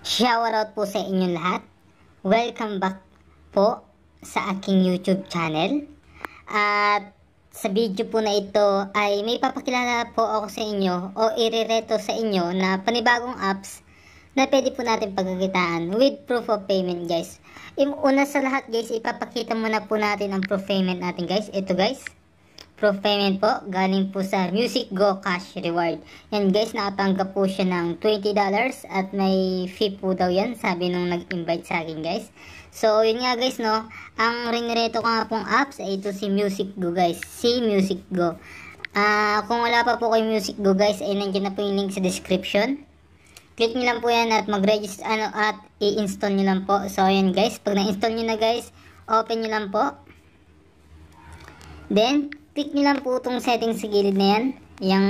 Shoutout po sa inyo lahat. Welcome back po sa aking YouTube channel. At sa video po na ito ay may papakilala po ako sa inyo o irereto sa inyo na panibagong apps na pwede po natin pagkakitaan with proof of payment guys. Una sa lahat guys, ipapakita muna po natin ang proof payment natin guys. Ito guys proof payment po galing po sa Music Go Cash Reward. Yan guys, nakatanggap po siya ng $20 at may fee po daw yan, sabi nung nag-invite sa akin guys. So, yun nga guys, no, ang ringreto ko nga pong apps ay ito si Music Go guys, si Music Go. Uh, kung wala pa po kay Music Go guys, ay nandiyan na po yung link sa description click nyo lang po yan at mag-register ano, at i-install nyo lang po. So, ayan guys. Pag na-install nyo na guys, open nyo lang po. Then, click nyo lang po itong settings sa gilid na yan. Yung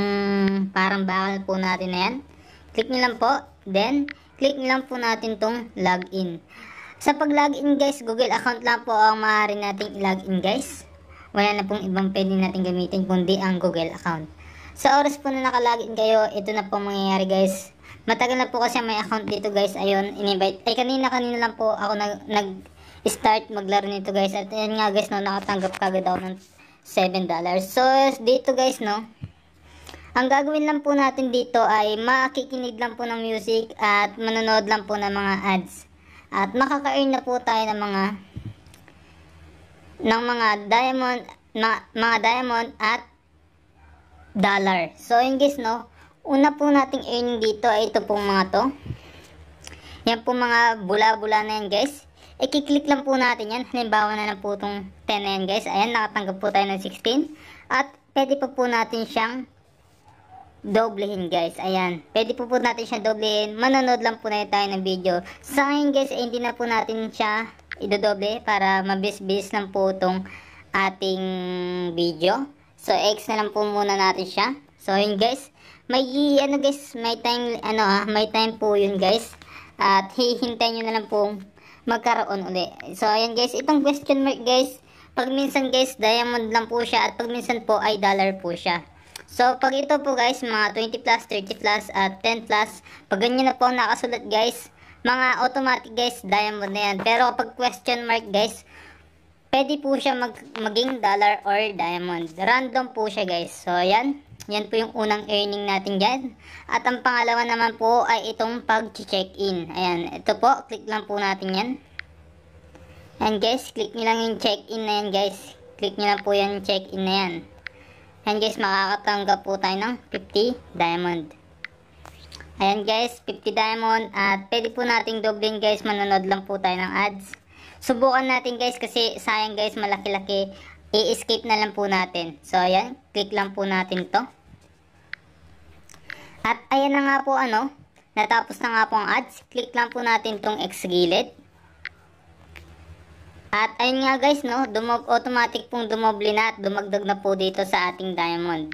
parang bakal po natin na yan. Click nyo lang po. Then, click nyo lang po natin itong login. Sa pag-login guys, Google account lang po ang maaari nating i-login guys. Wala na pong ibang pwede natin gamitin kundi ang Google account. Sa oras po na nakalagin kayo, ito na po mangyayari guys. Matagal na po kasi may account dito guys. Ayun, in-invite. Ay kanina-kanina lang po ako nag-start nag, start maglaro nito guys. At ayun nga guys, no, nakatanggap kagad ako ng $7. So, dito guys, no? Ang gagawin lang po natin dito ay makikinig lang po ng music at manonood lang po ng mga ads. At makaka-earn na po tayo ng mga ng mga diamond mga, mga diamond at dollar. So, yun guys, no? Una po nating earning dito ay ito pong mga to. Yan po mga bula-bula na yan, guys. I-click lang po natin yan. Halimbawa na lang po itong 10 na yan guys. Ayan, nakatanggap po tayo ng 16. At pwede po po natin siyang doblehin guys. Ayan. Pwede po po natin siyang doblehin. Manonood lang po na tayo ng video. Sa akin guys, eh, hindi na po natin siya idodoble para mabis-bis lang po itong ating video. So, X na lang po muna natin siya. So, yun guys. May, ano guys, may time, ano ah, may time po yun guys. At hihintay nyo na lang po magkaroon uli. So, ayan guys. Itong question mark guys, pag minsan guys, diamond lang po siya at pag minsan po ay dollar po siya. So, pag ito po guys, mga 20 plus, 30 plus, at 10 plus, pag ganyan na po nakasulat guys, mga automatic guys, diamond na yan. Pero kapag question mark guys, pwede po siya mag maging dollar or diamond. Random po siya guys. So, yan. Yan po yung unang earning natin dyan. At ang pangalawa naman po ay itong pag-check-in. Ayan, ito po, click lang po natin yan. And guys, click nyo lang yung check-in na yan guys. Click nyo lang po yung check-in na yan. And guys, makakatanggap po tayo ng 50 diamond. Ayan guys, 50 diamond at pwede po nating doblin guys, manonood lang po tayo ng ads. Subukan natin guys kasi sayang guys, malaki-laki. I-escape na lang po natin. So ayan, click lang po natin to. At ayan na nga po ano, natapos na nga po ang ads. Click lang po natin tong X gilid. At ayun nga guys, no, dumob automatic pong dumoble na at dumagdag na po dito sa ating diamond.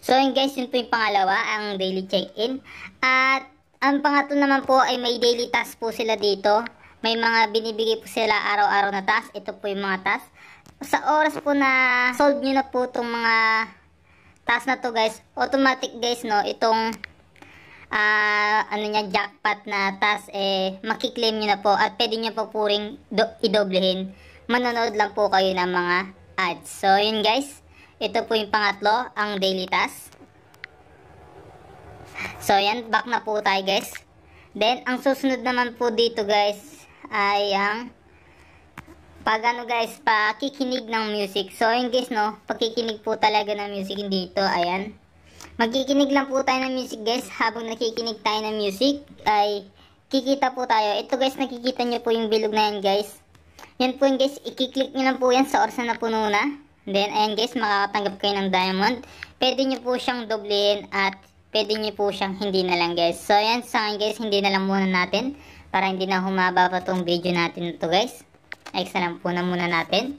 So yun guys, yun po yung pangalawa, ang daily check-in. At ang pangatlo naman po ay may daily task po sila dito. May mga binibigay po sila araw-araw na task. Ito po yung mga task. Sa oras po na solve nyo na po itong mga task na to guys, automatic guys, no, itong uh, ano niya, jackpot na task, eh, makiklaim niyo na po at pwede niyo po puring do, idoblehin. Manonood lang po kayo ng mga ads. So, yun guys. Ito po yung pangatlo, ang daily task. So, yan. Back na po tayo guys. Then, ang susunod naman po dito guys ay ang pag ano guys, pakikinig ng music. So, yun guys no, pakikinig po talaga ng music dito. Ayan. Magkikinig lang po tayo ng music guys. Habang nakikinig tayo ng music ay kikita po tayo. Ito guys, nakikita nyo po yung bilog na yan guys. Yan po yun guys, ikiklik nyo lang po yan sa oras na napuno na. Then ayan guys, makakatanggap kayo ng diamond. Pwede nyo po siyang doblehin at pwede nyo po siyang hindi na lang guys. So ayan, sa akin guys, hindi na lang muna natin. Para hindi na humaba pa tong video natin to guys. Extra lang po na muna natin.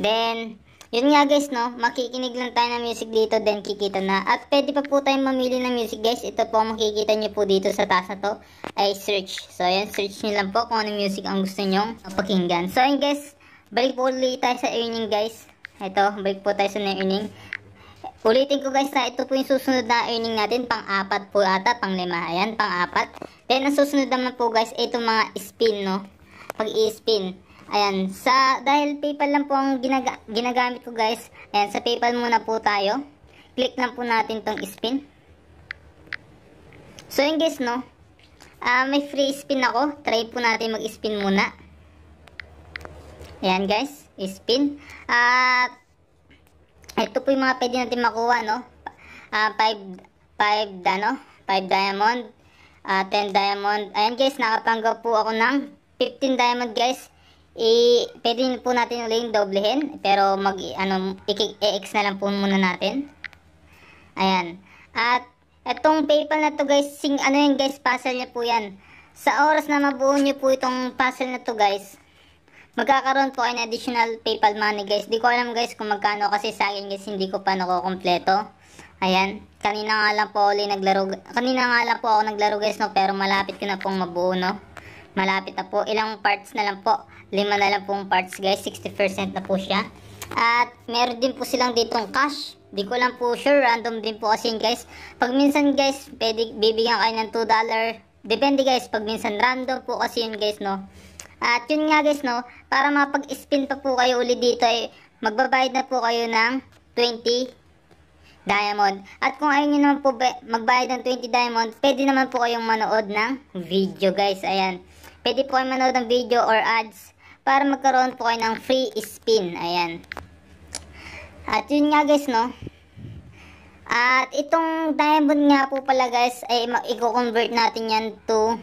Then, yun nga guys no, makikinig lang tayo ng music dito then kikita na. At pwede pa po tayong mamili ng music guys. Ito po makikita nyo po dito sa taas na to ay search. So ayan, search nyo lang po kung anong music ang gusto nyo pakinggan. So ayan guys, balik po ulit tayo sa earning guys. Ito, balik po tayo sa earning. Ulitin ko guys na ito po yung susunod na earning natin. Pang-apat po ata, pang-lima. Ayan, pang-apat. Then ang susunod naman po guys, itong mga spin no. Pag-i-spin. Ayan, sa, dahil PayPal lang po ang ginaga, ginagamit ko guys. Ayan, sa PayPal muna po tayo. Click lang po natin tong spin. So yun guys, no? Uh, may free spin ako. Try po natin mag-spin muna. Ayan guys, spin. At, uh, ito po yung mga pwede natin makuha, no? 5, uh, 5, ano? 5 diamond. Uh, ah, 10 diamond. Ayan guys, nakapanggaw po ako ng 15 diamond guys i pwede po natin ulit yung doblehin pero mag ano i ex na lang po muna natin ayan at itong paypal na to guys sing, ano yan guys puzzle niya po yan sa oras na mabuo niyo po itong puzzle na to guys magkakaroon po kayo ng additional paypal money guys di ko alam guys kung magkano kasi sa akin guys hindi ko pa nakukompleto ayan kanina nga lang po ulit naglaro kanina nga lang po ako naglaro guys no pero malapit ko na pong mabuo no Malapit na po. Ilang parts na lang po. Lima na lang pong parts guys. 60% na po siya. At meron din po silang ditong cash. Di ko lang po sure. Random din po kasi guys. Pag minsan guys, pwede bibigyan kayo ng $2. Depende guys. Pag minsan random po kasi yun guys no. At yun nga guys no. Para mapag-spin pa po kayo ulit dito ay eh, magbabayad na po kayo ng 20 diamond. At kung ayaw nyo naman po magbayad ng 20 diamond, pwede naman po kayong manood ng video guys. Ayan. Pwede po kayo manood ng video or ads para magkaroon po kayo ng free spin. Ayan. At yun nga guys, no? At itong diamond nga po pala guys, ay i-convert natin yan to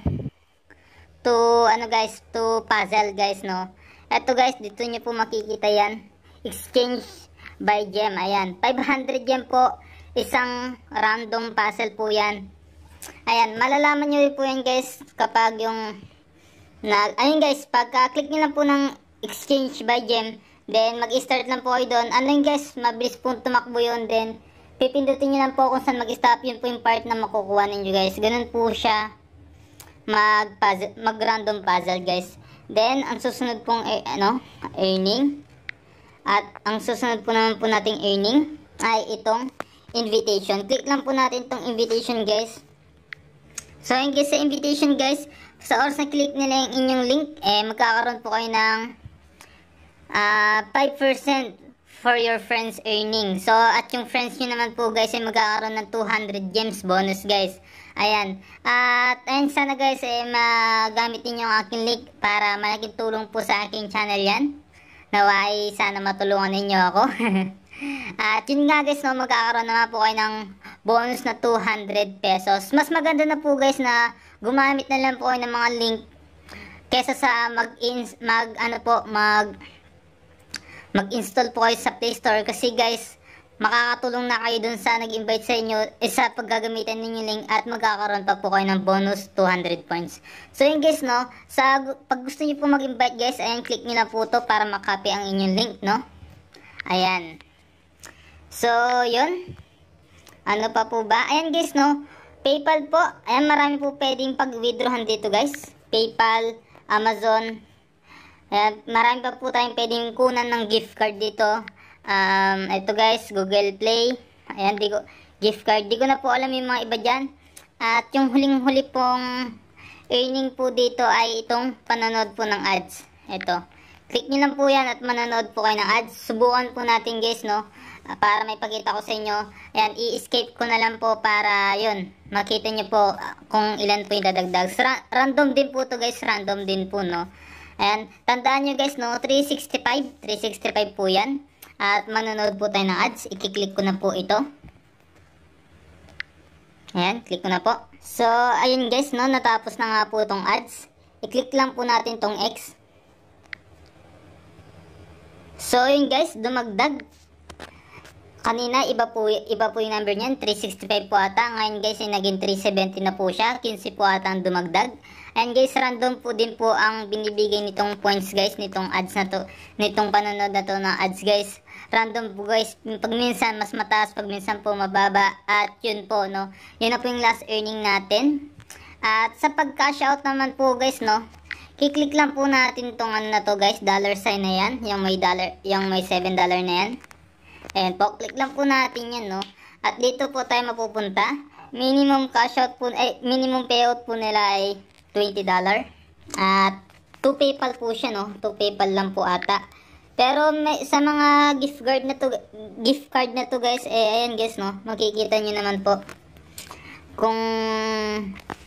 to ano guys, to puzzle guys, no? Ito guys, dito nyo po makikita yan. Exchange by gem. Ayan. 500 gem po. Isang random puzzle po yan. Ayan. Malalaman nyo po yan guys kapag yung na, ayun guys, pagka-click nyo lang po ng exchange by gem, then mag-start lang po kayo doon. Ano yun guys, mabilis po tumakbo yun, then pipindutin nyo lang po kung saan mag-stop, yun po yung part na makukuha ninyo guys. Ganun po siya mag-random mag, puzzle, mag puzzle guys. Then, ang susunod pong eh, ano, earning, at ang susunod po naman po nating earning, ay itong invitation. Click lang po natin itong invitation guys. So, in case sa invitation guys, So, or sa click nila yung inyong link, eh, magkakaroon po kayo ng uh, ah, 5% for your friend's earning. So, at yung friends nyo naman po guys ay magkakaroon ng 200 gems bonus guys. Ayan. At ayun sana guys eh, magamit niyo yung aking link para malaking tulong po sa aking channel yan. Naway, sana matulungan ninyo ako. At yun nga guys, no, magkakaroon na nga po kayo ng bonus na 200 pesos. Mas maganda na po guys na gumamit na lang po kayo ng mga link kesa sa mag, mag ano po, mag mag-install po kayo sa Play Store kasi guys, makakatulong na kayo dun sa nag-invite sa inyo eh, sa paggagamitan ninyo link at magkakaroon pa po kayo ng bonus 200 points. So yun guys no, sa pag gusto niyo po mag-invite guys, ayan click niyo na po to para makapi ang inyong link no. Ayan. So, yun. Ano pa po ba? Ayan guys, no? PayPal po. Ayan, marami po pwedeng pag-withdrawan dito guys. PayPal, Amazon. Ayan, marami pa po tayong pwedeng kunan ng gift card dito. Um, ito guys, Google Play. Ayan, di ko, gift card. Di ko na po alam yung mga iba dyan. At yung huling-huli pong earning po dito ay itong panonood po ng ads. Ito. Click nyo lang po yan at mananood po kayo ng ads. Subukan po natin guys, no? Ah, para may pakita ko sa inyo. Ayan, i-escape ko na lang po para, yun, makita nyo po ah, kung ilan po yung dadagdag. Ra random din po to guys, random din po, no? Ayan, tandaan nyo guys, no? 365, 365 po yan. At manonood po tayo ng ads. I-click ko na po ito. Ayan, click ko na po. So, ayun guys, no, natapos na nga po itong ads. I-click lang po natin tong X. So, yun guys, dumagdag. Kanina, iba po, iba po yung number niyan. 365 po ata. Ngayon guys, ay naging 370 na po siya. 15 po ata ang dumagdag. And guys, random po din po ang binibigay nitong points guys, nitong ads na to, nitong panonood na to ng ads guys. Random po guys, pag minsan mas mataas, pag minsan po mababa. At yun po, no. Yun na po yung last earning natin. At sa pagka out naman po guys, no. I-click lang po natin tong ano na to guys, dollar sign na yan, yung may dollar, yung may 7 dollar na yan. Ayan po, click lang po natin yan, no. At dito po tayo mapupunta. Minimum cash out po, eh, minimum payout po nila ay 20 dollar. At to PayPal po siya, no. To PayPal lang po ata. Pero may, sa mga gift card na to, gift card na to guys, eh ayan guys, no. Makikita niyo naman po kung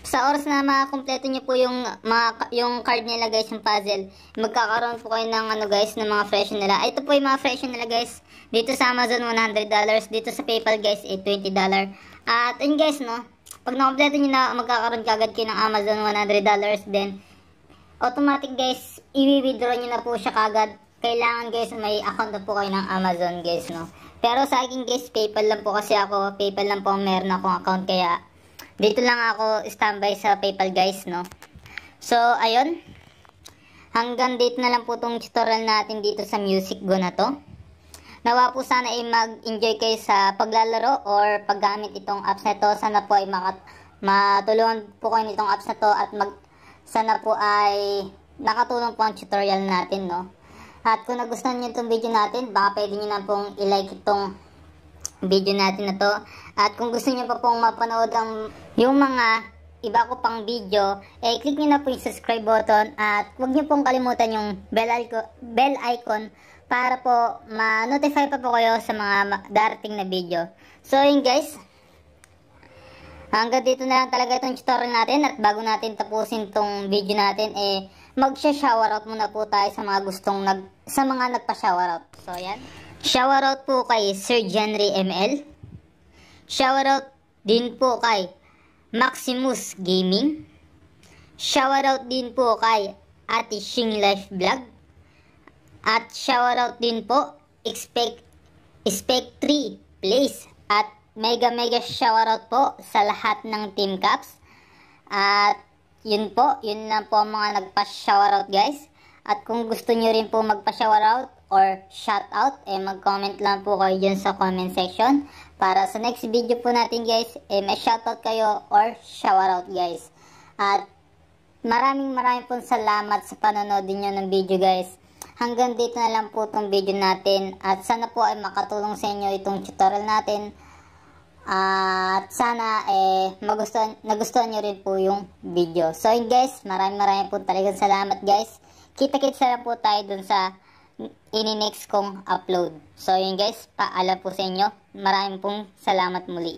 sa oras na makakumpleto niyo po yung mga, yung card nila guys, yung puzzle, magkakaroon po kayo ng ano guys, ng mga fresh nila. Ito po yung mga fresh nila guys. Dito sa Amazon $100, dito sa PayPal guys ay eh, $20. At and guys no, pag nakumpleto niyo na magkakaroon kagad kayo ng Amazon $100 then automatic guys, i-withdraw niyo na po siya kagad. Kailangan guys may account na po kayo ng Amazon guys no. Pero sa akin guys, PayPal lang po kasi ako, PayPal lang po meron akong account kaya dito lang ako standby sa PayPal guys, no? So, ayun. Hanggang dito na lang po tong tutorial natin dito sa Music Go na to. Nawa po sana ay mag-enjoy kayo sa paglalaro or paggamit itong apps na to. Sana po ay makat matulungan po kayo nitong apps na to at mag sana po ay nakatulong po ang tutorial natin, no? At kung nagustuhan niyo itong video natin, baka pwede niyo na pong i-like itong video natin na to. At kung gusto niyo pa pong mapanood ang yung mga iba ko pang video, eh click niyo na po yung subscribe button at huwag niyo pong kalimutan yung bell icon, bell icon para po ma-notify pa po kayo sa mga darating na video. So yun guys, hanggang dito na lang talaga itong tutorial natin at bago natin tapusin tong video natin, eh mag out muna po tayo sa mga gustong nag sa mga nagpa shower out. So yan. Shoutout po kay Sir Jenry ML. Shoutout din po kay Maximus Gaming. Shoutout din po kay Ate Shing Life Vlog. At shoutout din po Expect Expect 3 Place at mega mega shoutout po sa lahat ng Team Caps. At yun po, yun lang po ang mga nagpa-shoutout guys. At kung gusto niyo rin po magpa-shoutout, or shoutout, eh mag-comment lang po kayo dyan sa comment section. Para sa next video po natin guys, eh may shoutout kayo or shoutout guys. At maraming maraming po salamat sa panonood niyo ng video guys. Hanggang dito na lang po itong video natin at sana po ay makatulong sa inyo itong tutorial natin. At sana eh magustuhan nagustuhan niyo rin po yung video. So yun guys, maraming maraming po talagang salamat guys. kita kita na po tayo dun sa ini-next kong upload. So yun guys, paalam po sa inyo. Maraming pong salamat muli.